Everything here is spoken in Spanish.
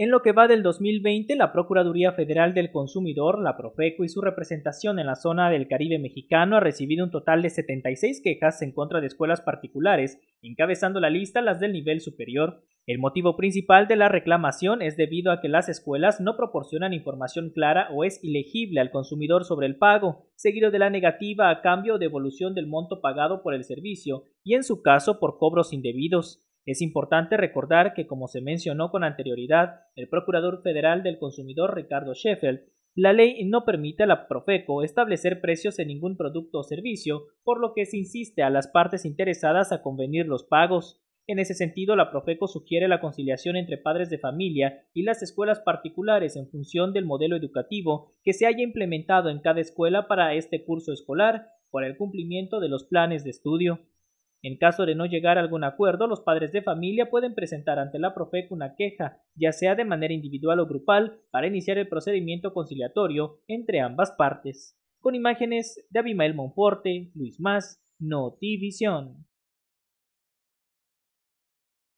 En lo que va del 2020, la Procuraduría Federal del Consumidor, la Profeco y su representación en la zona del Caribe mexicano ha recibido un total de 76 quejas en contra de escuelas particulares, encabezando la lista las del nivel superior. El motivo principal de la reclamación es debido a que las escuelas no proporcionan información clara o es ilegible al consumidor sobre el pago, seguido de la negativa a cambio o devolución del monto pagado por el servicio y en su caso por cobros indebidos. Es importante recordar que, como se mencionó con anterioridad, el Procurador Federal del Consumidor Ricardo Scheffel, la ley no permite a la Profeco establecer precios en ningún producto o servicio, por lo que se insiste a las partes interesadas a convenir los pagos. En ese sentido, la Profeco sugiere la conciliación entre padres de familia y las escuelas particulares en función del modelo educativo que se haya implementado en cada escuela para este curso escolar, por el cumplimiento de los planes de estudio. En caso de no llegar a algún acuerdo, los padres de familia pueden presentar ante la profeta una queja, ya sea de manera individual o grupal, para iniciar el procedimiento conciliatorio entre ambas partes. Con imágenes de Abimael Monforte, Luis Más, Notivisión.